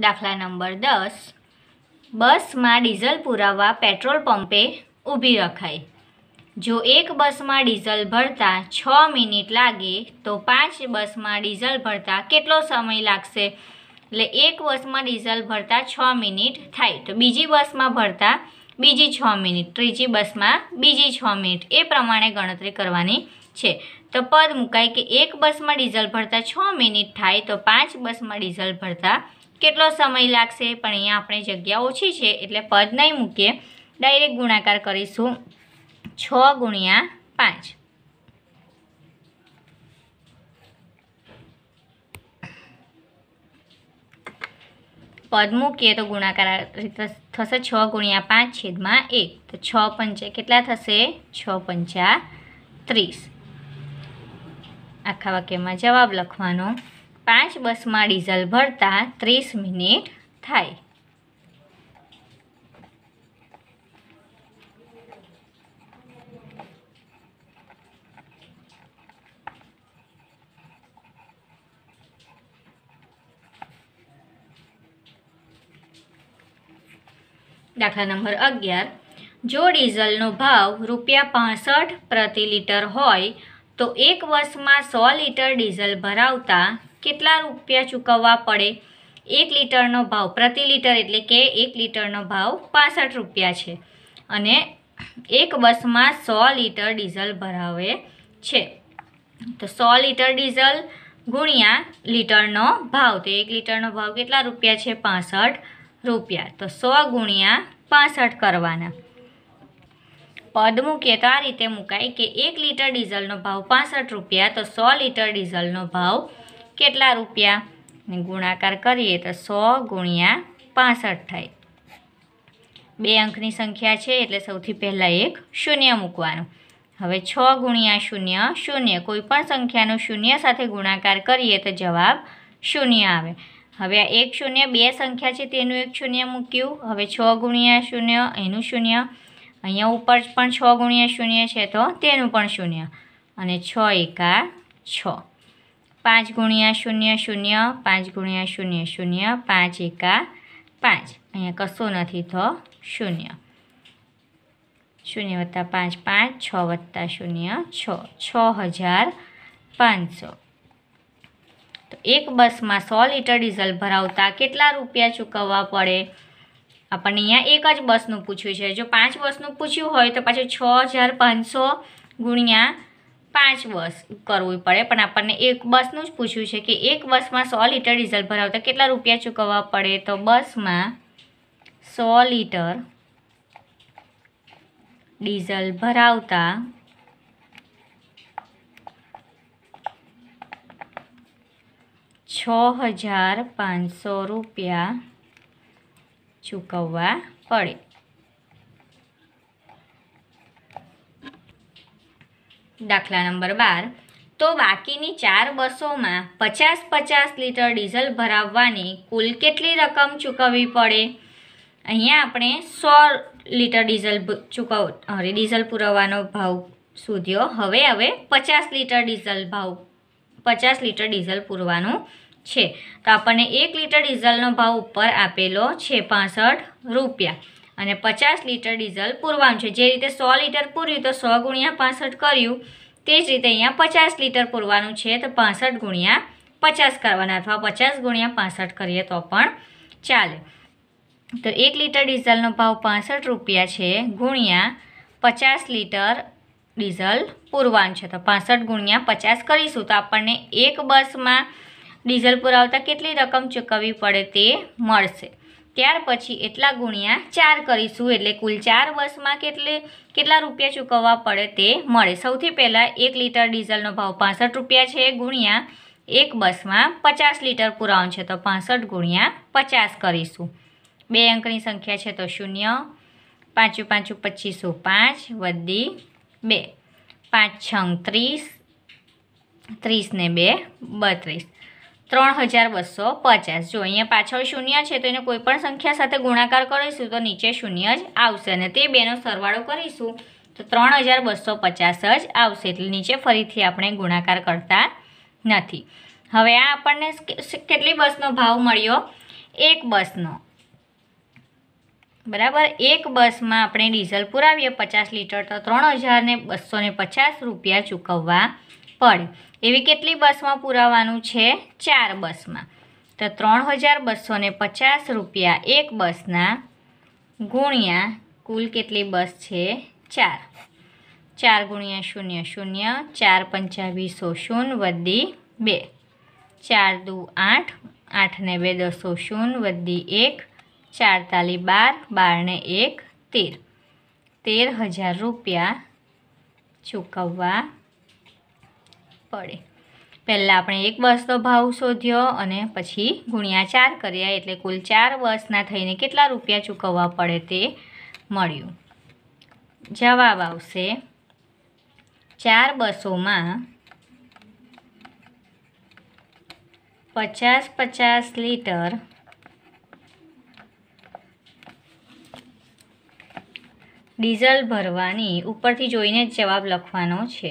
દાખલા નંબર દસ બસમાં ડીઝલ પુરાવવા પેટ્રોલ પંપે ઊભી રખાય જો એક બસમાં ડીઝલ ભરતા છ મિનિટ લાગે તો પાંચ બસમાં ડીઝલ ભરતા કેટલો સમય લાગશે એટલે એક બસમાં ડીઝલ ભરતા છ મિનિટ થાય તો બીજી બસમાં ભરતા બીજી છ મિનિટ ત્રીજી બસમાં બીજી છ મિનિટ એ પ્રમાણે ગણતરી કરવાની છે તો પદ મુકાય કે એક બસમાં ડીઝલ ભરતા છ મિનિટ થાય તો પાંચ બસમાં ડીઝલ ભરતા કેટલો સમય લાગશે પણ અહીંયા આપણે જગ્યા ઓછી છે એટલે પદ નહીં મૂકીએ ડાયરેક્ટ ગુણાકાર કરીશું છ ગુણ્યા પાંચ પદ મૂકીએ તો ગુણાકાર થશે છ ગુણ્યા પાંચ છેદમાં એક તો છ પંચા કેટલા થશે છ પંચા ત્રીસ આખા વાક્યમાં જવાબ લખવાનો પાંચ બસમાં ડીઝલ ભરતા ત્રીસ મિનિટ થાય દાખલા નંબર અગિયાર જો ડીઝલનો ભાવ રૂપિયા પાસઠ પ્રતિ લિટર હોય તો એક વર્ષમાં સો લિટર ડીઝલ ભરાવતા કેટલા રૂપિયા ચૂકવવા પડે એક લીટરનો ભાવ પ્રતિ લીટર એટલે કે એક લીટરનો ભાવ પાસઠ રૂપિયા છે અને એક બસમાં સો લીટર ડીઝલ ભરાવે છે તો સો લીટર ડીઝલ ગુણ્યા લીટરનો ભાવ તો એક લીટરનો ભાવ કેટલા રૂપિયા છે પાસઠ રૂપિયા તો સો ગુણ્યા પાસઠ કરવાના પદ મૂકીએ તો આ રીતે મુકાય કે એક લીટર ડીઝલનો ભાવ પાસઠ રૂપિયા તો સો લીટર ડીઝલનો ભાવ કેટલા રૂપિયા ગુણાકાર કરીએ તો સો ગુણ્યા પાસઠ થાય બે અંકની સંખ્યા છે એટલે સૌથી પહેલાં એક શૂન્ય મૂકવાનું હવે છ ગુણ્યા શૂન્ય શૂન્ય કોઈપણ સંખ્યાનો શૂન્ય સાથે ગુણાકાર કરીએ તો જવાબ શૂન્ય આવે હવે આ એક શૂન્ય બે સંખ્યા છે તેનું એક શૂન્ય મૂક્યું હવે છ ગુણ્યા શૂન્ય એનું શૂન્ય અહીંયા ઉપર પણ છ ગુણ્યા શૂન્ય છે તો તેનું પણ શૂન્ય અને છ એકા છ પાંચ ગુણ્યા શૂન્ય શૂન્ય પાંચ ગુણ્યા શૂન્ય શૂન્ય પાંચ એકા પાંચ અહીંયા કશો નથી તો શૂન્ય શૂન્ય વત્તા પાંચ પાંચ છ વત્તા શૂન્ય છ છ હજાર પાંચસો તો એક બસમાં સો લીટર ડીઝલ ભરાવતા કેટલા રૂપિયા ચૂકવવા પડે આપણને અહીંયા એક જ બસનું પૂછ્યું છે જો પાંચ બસનું પૂછ્યું હોય તો પાછું છ હજાર પાંચસો ગુણ્યા પાંચ બસ કરવી પડે પણ આપણને એક બસનું જ પૂછ્યું છે કે એક બસમાં સો લીટર ડીઝલ ભરાવતા કેટલા રૂપિયા ચૂકવવા પડે તો બસમાં સો લીટર ડીઝલ ભરાવતા છ હજાર પાંચસો રૂપિયા ચૂકવવા પડે દાખલા નંબર બાર તો બાકીની ચાર બસોમાં પચાસ પચાસ લીટર ડીઝલ ભરાવવાની કુલ કેટલી રકમ ચૂકવવી પડે અહીંયા આપણે સો લીટર ડીઝલ ચૂકવ અરે ડીઝલ પુરવવાનો ભાવ શોધ્યો હવે હવે પચાસ લીટર ડીઝલ ભાવ પચાસ લીટર ડીઝલ પૂરવાનું છે તો આપણને એક લીટર ડીઝલનો ભાવ ઉપર આપેલો છે પાસઠ રૂપિયા અને પચાસ લીટર ડીઝલ પૂરવાનું છે જે રીતે સો લીટર પૂર્યું તો સો ગુણ્યા પાસઠ કર્યું તે જ રીતે અહીંયા પચાસ લીટર પૂરવાનું છે તો પાસઠ ગુણ્યા પચાસ કરવાના અથવા પચાસ ગુણ્યા પાસઠ કરીએ તો પણ ચાલે તો એક લીટર ડીઝલનો ભાવ પાસઠ રૂપિયા છે ગુણ્યા પચાસ લીટર ડીઝલ પૂરવાનું છે તો પાસઠ ગુણ્યા પચાસ કરીશું તો આપણને એક બસમાં ડીઝલ પુરાવતા કેટલી રકમ ચૂકવવી પડે તે મળશે ત્યાર પછી એટલા ગુણ્યા ચાર કરીશું એટલે કુલ ચાર બસમાં કેટલે કેટલા રૂપિયા ચૂકવવા પડે તે મળે સૌથી પહેલાં એક લીટર ડીઝલનો ભાવ પાસઠ રૂપિયા છે ગુણ્યા એક બસમાં પચાસ લીટર પુરાવાનું છે તો પાસઠ ગુણ્યા પચાસ કરીશું બે અંકની સંખ્યા છે તો શૂન્ય પાંચું પાંચું પચીસો પાંચ વધી બે પાંચ છંગ ત્રીસ ત્રીસને બે બત્રીસ ત્રણ હજાર બસો પચાસ જો અહીંયા પાછળ શૂન્ય છે તો એને કોઈપણ સંખ્યા સાથે ગુણાકાર કરીશું તો નીચે શૂન્ય જ આવશે અને તે બેનો સરવાળો કરીશું તો ત્રણ હજાર બસો પચાસ જ આવશે એટલે નીચે ફરીથી આપણે ગુણાકાર કરતા નથી હવે આ આપણને કેટલી બસનો ભાવ મળ્યો એક બસનો બરાબર એક બસમાં આપણે ડીઝલ પુરાવીએ પચાસ લીટર તો ત્રણ હજારને બસો પચાસ રૂપિયા ચૂકવવા પડે એવી કેટલી બસમાં પુરાવાનું છે ચાર બસમાં તો ત્રણ હજાર બસો પચાસ રૂપિયા એક બસના ગુણ્યા કુલ કેટલી બસ છે ચાર ચાર ગુણ્યા શૂન્ય શૂન્ય ચાર પંચાવીસો વીસો શૂન્ય વધી બે ચાર દુ આઠ આઠને બે દસો શૂન્ય વધી એક ચારતાલી તાલી બાર બારને એક તેર તેર હજાર રૂપિયા ચૂકવવા પડે પહેલાં આપણે એક બસનો ભાવ શોધ્યો અને પછી ગુણ્યા ચાર કર્યા એટલે કુલ ચાર બસના થઈને કેટલા રૂપિયા ચૂકવવા પડે તે મળ્યું જવાબ આવશે ચાર બસોમાં પચાસ પચાસ લીટર ડીઝલ ભરવાની ઉપરથી જોઈને જ જવાબ લખવાનો છે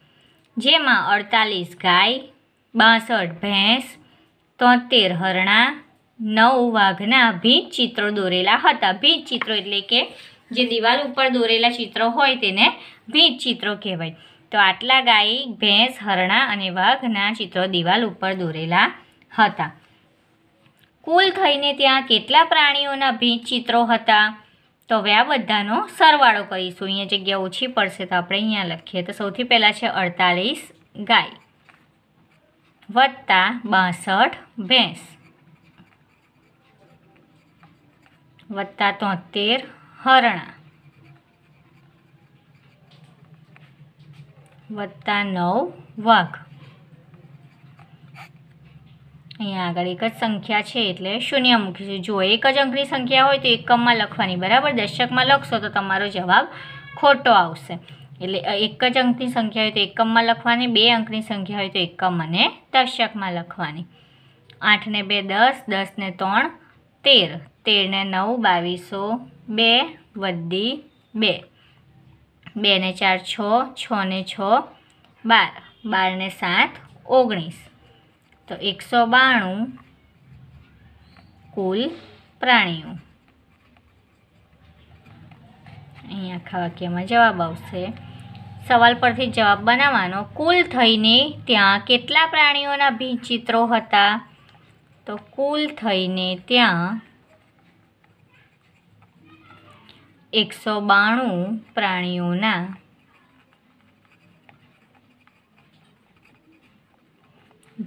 જેમાં અડતાલીસ ગાય બાસઠ ભેંસ તોતેર હરણા નવ વાઘના ભીંત ચિત્રો દોરેલા હતા ભીંત ચિત્રો એટલે કે જે દિવાલ ઉપર દોરેલા ચિત્રો હોય તેને ભીંત ચિત્રો કહેવાય તો આટલા ગાય ભેંસ હરણા અને વાઘના ચિત્રો દિવાલ ઉપર દોરેલા હતા કુલ થઈને ત્યાં કેટલા પ્રાણીઓના ભીંત ચિત્રો હતા તો હવે આ બધાનો સરવાળો કરીશું અહીંયા જગ્યા ઓછી પડશે તો આપણે અહીંયા લખીએ તો સૌથી પહેલાં છે અડતાલીસ ગાય વત્તા બાસઠ ભેંસ વત્તા તોતેર હરણા વત્તા નવ વાઘ અહીંયા આગળ એક જ સંખ્યા છે એટલે શૂન્ય મૂકીશું જો એક જ અંકની સંખ્યા હોય તો એકમમાં લખવાની બરાબર દશકમાં લખશો તો તમારો જવાબ ખોટો આવશે એટલે એક જ અંકની સંખ્યા હોય તો એકમમાં લખવાની બે અંકની સંખ્યા હોય તો એકમ અને દશકમાં લખવાની આઠને બે દસ દસને ત્રણ તેર તેરને નવ બાવીસો બે વધી બે બેને ચાર છ છને છ બાર બારને સાત ઓગણીસ તો એકસો બાણું કુલ પ્રાણીઓ અહીં આખા વાક્યમાં જવાબ આવશે સવાલ પરથી જવાબ બનાવવાનો કુલ થઈને ત્યાં કેટલા પ્રાણીઓના ચિત્રો હતા તો કુલ થઈને ત્યાં એકસો બાણું પ્રાણીઓના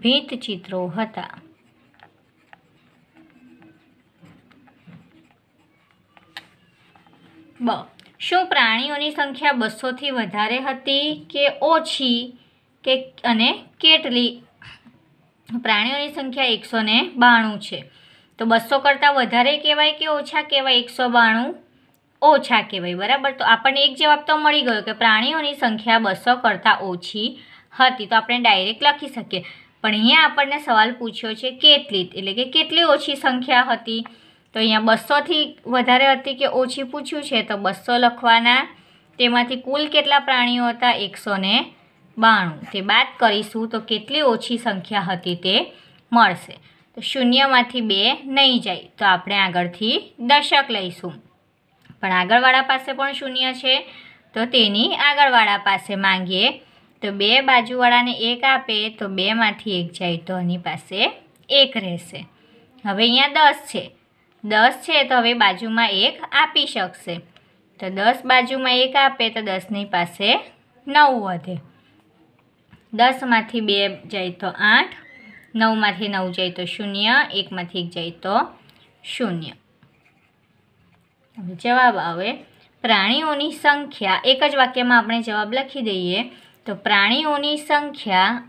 ભીંતચિત્રો હતા બ શું પ્રાણીઓની સંખ્યા બસોથી વધારે હતી કે ઓછી કે અને કેટલી પ્રાણીઓની સંખ્યા એકસો ને બાણું છે તો બસો કરતાં વધારે કહેવાય કે ઓછા કહેવાય એકસો બાણું ઓછા કહેવાય બરાબર તો આપણને એક જવાબ તો મળી ગયો કે પ્રાણીઓની સંખ્યા બસો કરતાં ઓછી હતી તો આપણે ડાયરેક્ટ લખી શકીએ પણ અહીંયા આપણને સવાલ પૂછ્યો છે કેટલી એટલે કે કેટલી ઓછી સંખ્યા હતી તો અહીંયા બસોથી વધારે હતી કે ઓછી પૂછ્યું છે તો બસો લખવાના તેમાંથી કુલ કેટલા પ્રાણીઓ હતા એકસો ને બાણું તે બાદ કરીશું તો કેટલી ઓછી સંખ્યા હતી તે મળશે તો શૂન્યમાંથી બે નહીં જાય તો આપણે આગળથી દશક લઈશું પણ આગળવાળા પાસે પણ શૂન્ય છે તો તેની આગળવાળા પાસે માંગીએ તો બે બાજુવાળાને એક આપે તો બેમાંથી એક જાય તો એની પાસે એક રહેશે હવે અહીંયા દસ છે દસ છે તો હવે બાજુમાં એક આપી શકશે તો દસ બાજુમાં એક આપે તો દસની પાસે નવ વધે દસમાંથી બે જાય તો આઠ નવમાંથી નવ જાય તો શૂન્ય એકમાંથી એક જાય તો શૂન્ય જવાબ આવે પ્રાણીઓની સંખ્યા એક જ વાક્યમાં આપણે જવાબ લખી દઈએ તો પ્રાણીઓની સંખ્યા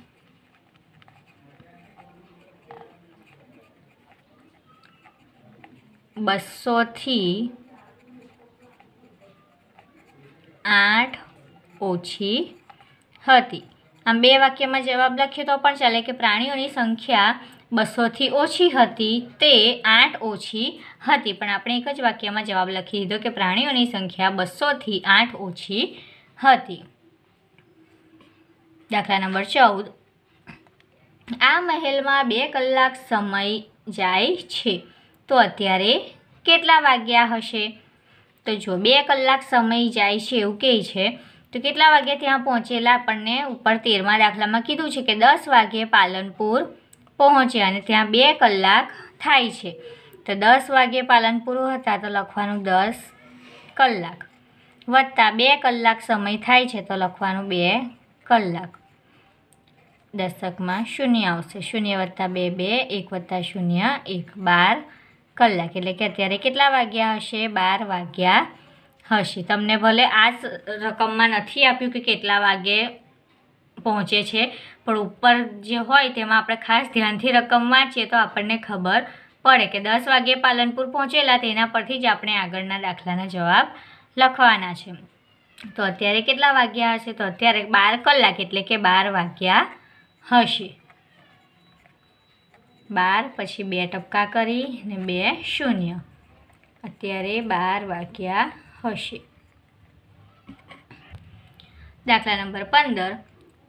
બસોથી આઠ ઓછી હતી આમ બે વાક્યમાં જવાબ લખીએ તો પણ ચાલે કે પ્રાણીઓની સંખ્યા બસોથી ઓછી હતી તે આઠ ઓછી હતી પણ આપણે એક જ વાક્યમાં જવાબ લખી દીધો કે પ્રાણીઓની સંખ્યા બસોથી આઠ ઓછી હતી દાખલા નંબર ચૌદ આ મહેલમાં બે કલાક સમય જાય છે તો અત્યારે કેટલા વાગ્યા હશે તો જો બે કલાક સમય જાય છે એવું કહે છે તો કેટલા વાગે ત્યાં પહોંચેલા આપણને ઉપર તેરમા દાખલામાં કીધું છે કે દસ વાગે પાલનપુર પહોંચે અને ત્યાં બે કલાક થાય છે તો દસ વાગે પાલનપુર હતા તો લખવાનું દસ કલાક વત્તા બે કલાક સમય થાય છે તો લખવાનું બે કલાક દશકમાં શૂન્ય આવશે શૂન્ય વત્તા બે બે એક વત્તા શૂન્ય એક બાર કલાક એટલે કે અત્યારે કેટલા વાગ્યા હશે બાર વાગ્યા હશે તમને ભલે આ જ રકમમાં નથી આપ્યું કે કેટલા વાગે પહોંચે છે પણ ઉપર જે હોય તેમાં આપણે ખાસ ધ્યાનથી રકમ વાંચીએ તો આપણને ખબર પડે કે દસ વાગે પાલનપુર પહોંચેલા તેના પરથી જ આપણે આગળના દાખલાના જવાબ લખવાના છે તો અત્યારે કેટલા વાગ્યા હશે તો અત્યારે બાર કલાક એટલે કે બાર વાગ્યા હશે બાર પછી બે ટપકા કરી ને બે શૂન્ય અત્યારે બાર વાગ્યા હશે દાખલા નંબર પંદર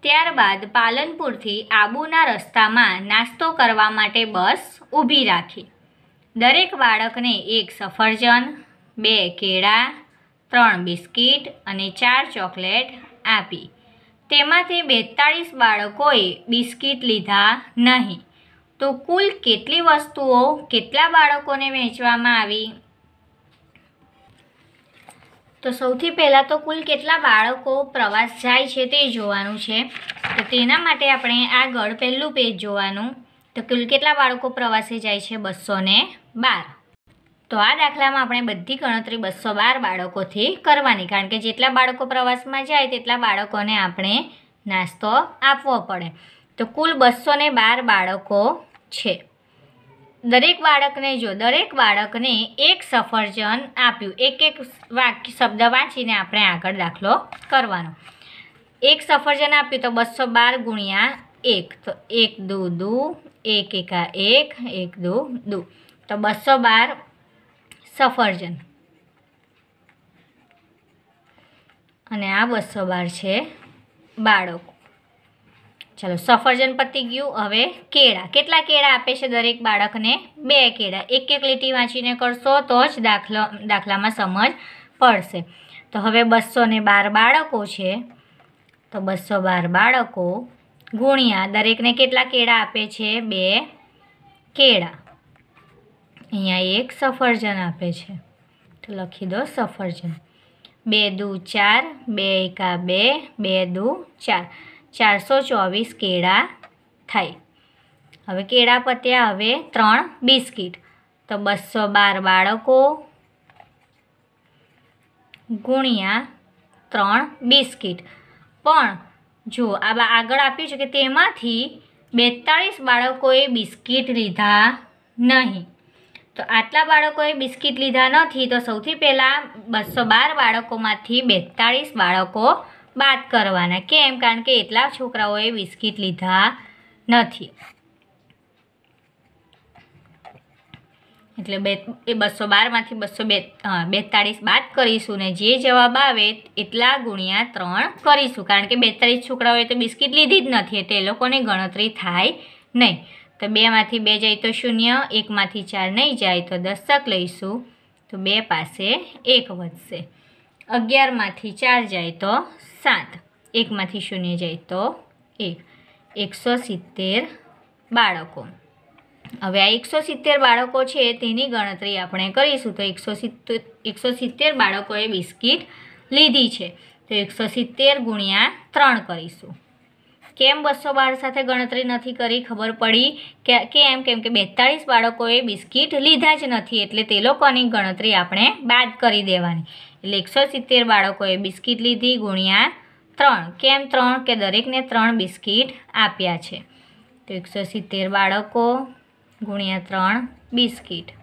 ત્યારબાદ પાલનપુરથી આબુના રસ્તામાં નાસ્તો કરવા માટે બસ ઊભી રાખી દરેક બાળકને એક સફરજન બે કેળા ત્રણ બિસ્કિટ અને ચાર ચોકલેટ આપી તેમાંથી બેતાળીસ બાળકોએ બિસ્કિટ લીધા નહીં તો કુલ કેટલી વસ્તુઓ કેટલા બાળકોને વેચવામાં આવી તો સૌથી પહેલાં તો કુલ કેટલા બાળકો પ્રવાસ જાય છે તે જોવાનું છે તો તેના માટે આપણે આગળ પહેલું પેજ જોવાનું તો કુલ કેટલા બાળકો પ્રવાસે જાય છે બસો બાર તો આ દાખલામાં આપણે બધી ગણતરી બસો બાર બાળકોથી કરવાની કારણ કે જેટલા બાળકો પ્રવાસમાં જાય તેટલા બાળકોને આપણે નાસ્તો આપવો પડે તો કુલ બસો બાર બાળકો છે દરેક બાળકને જો દરેક બાળકને એક સફરજન આપ્યું એક એક વાક્ય શબ્દ વાંચીને આપણે આગળ દાખલો કરવાનો એક સફરજન આપ્યું તો બસો બાર ગુણ્યા એક તો એક દુ દુ એક એકા એક એક દુ દુ તો બસો બાર સફરજન અને આ બસો બાર છે બાળકો ચલો સફરજન પતી ગયું હવે કેળા કેટલા કેળા આપે છે દરેક બાળકને બે કેળા એક એક લીટી વાંચીને કરશો તો જ દાખલો દાખલામાં સમજ પડશે તો હવે બસો બાર બાળકો છે તો બસો બાર બાળકો ગુણ્યા દરેકને કેટલા કેળા આપે છે બે કેળા અહીંયા એક સફરજન આપે છે તો લખી દો સફરજન બે દુ ચાર બે એકા બે બે દુ ચાર ચારસો ચોવીસ કેળા થાય હવે કેળા પત્યા હવે ત્રણ બિસ્કિટ તો બસો બાર બાળકો ગુણ્યા ત્રણ બિસ્કિટ પણ જો આ આગળ આપ્યું છે કે તેમાંથી બેતાળીસ બાળકોએ બિસ્કિટ લીધા નહીં તો આટલા બાળકોએ બિસ્કિટ લીધા નથી તો સૌથી પહેલાં બસો બાર બાળકોમાંથી બેતાળીસ બાળકો બાદ કરવાના કેમ કારણ કે એટલા છોકરાઓએ બિસ્કિટ લીધા નથી એટલે બે એ બસો બારમાંથી બસો બે બેતાળીસ બાદ કરીશું ને જે જવાબ આવે એટલા ગુણ્યા ત્રણ કરીશું કારણ કે બેતાળીસ છોકરાઓએ તો બિસ્કિટ લીધી જ નથી એટલે એ લોકોની ગણતરી થાય નહીં તો બેમાંથી બે જાય તો શૂન્ય એકમાંથી ચાર નહીં જાય તો દશક લઈશું તો બે પાસે એક વધશે અગિયારમાંથી ચાર જાય તો સાત એકમાંથી શૂન્ય જાય તો એક એકસો સિત્તેર બાળકો હવે આ એકસો સિત્તેર બાળકો છે તેની ગણતરી આપણે કરીશું તો એકસો સિત્તેર એકસો સિત્તેર બાળકોએ બિસ્કિટ લીધી છે તો એકસો સિત્તેર ગુણ્યા ત્રણ કરીશું કેમ બસો બાર સાથે ગણતરી નથી કરી ખબર પડી કે કેમ કેમ કે બેતાળીસ બાળકોએ બિસ્કિટ લીધા જ નથી એટલે તે લોકોની ગણતરી આપણે બાદ કરી દેવાની એટલે એકસો સિત્તેર બાળકોએ બિસ્કિટ લીધી ગુણ્યા ત્રણ કેમ ત્રણ કે દરેકને ત્રણ બિસ્કિટ આપ્યા છે તો એકસો સિત્તેર બાળકો ગુણ્યા ત્રણ બિસ્કિટ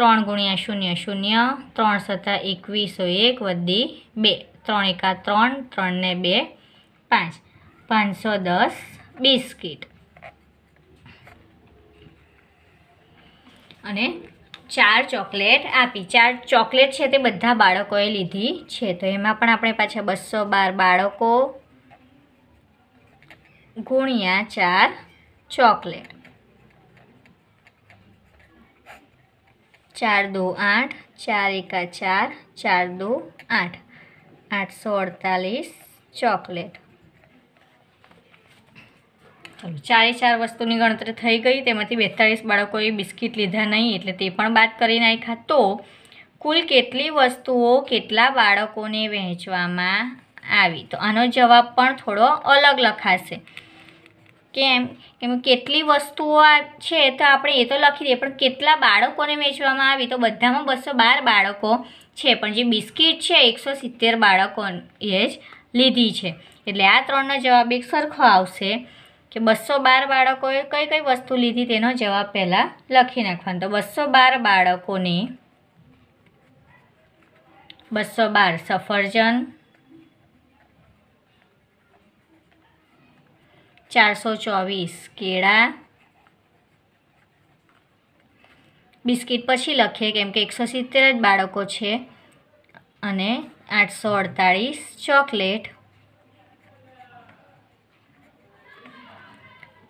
ત્રણ ગુણ્યા શૂન્ય શૂન્ય ત્રણ સત્તા એકવીસો એક વધી બે ત્રણ એકા ત્રણ ત્રણને બે પાંચ પાંચસો દસ બિસ્કીટ અને ચાર ચોકલેટ આપી ચાર ચોકલેટ છે તે બધા બાળકોએ લીધી છે તો એમાં પણ આપણે પાછા બસો બાર બાળકો ગુણ્યા ચાર ચોકલેટ ચાર દો આઠ ચાર એકા ચાર ચાર દો આઠ આઠસો અડતાલીસ ચોકલેટ ચલો ચારે ચાર વસ્તુની ગણતરી થઈ ગઈ તેમાંથી બેતાળીસ બાળકોએ બિસ્કિટ લીધા નહીં એટલે તે પણ બાદ કરી નાખ્યા તો કુલ કેટલી વસ્તુઓ કેટલા બાળકોને વહેંચવામાં આવી તો આનો જવાબ પણ થોડો અલગ લખાશે કેમ કેમ કેટલી વસ્તુઓ છે તો આપણે એ તો લખી દઈએ પણ કેટલા બાળકોને વેચવામાં આવી તો બધામાં બસો બાર બાળકો છે પણ જે બિસ્કિટ છે એકસો સિત્તેર બાળકોએ જ લીધી છે એટલે આ ત્રણનો જવાબ એક સરખો આવશે કે બસો બાર બાળકોએ કઈ કઈ વસ્તુ લીધી તેનો જવાબ પહેલાં લખી નાખવાનો તો બસો બાર બાળકોને બસો બાર સફરજન ચારસો ચોવીસ કેળા બિસ્કિટ પછી લખીએ કેમ કે એકસો સિત્તેર જ બાળકો છે અને આઠસો અડતાળીસ ચોકલેટ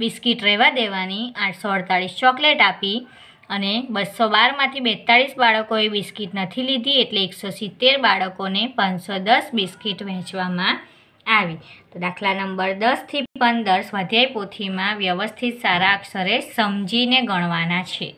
બિસ્કીટ રહેવા દેવાની આઠસો અડતાળીસ ચોકલેટ આપી અને બસો બારમાંથી બેતાળીસ બાળકોએ બિસ્કીટ નથી લીધી એટલે એકસો સિત્તેર બાળકોને પાંચસો દસ બિસ્કીટ વહેંચવામાં આવી તો દાખલા નંબર દસથી પંદર સ્વાધ્યાય પોથીમાં વ્યવસ્થિત સારા અક્ષરે સમજીને ગણવાના છે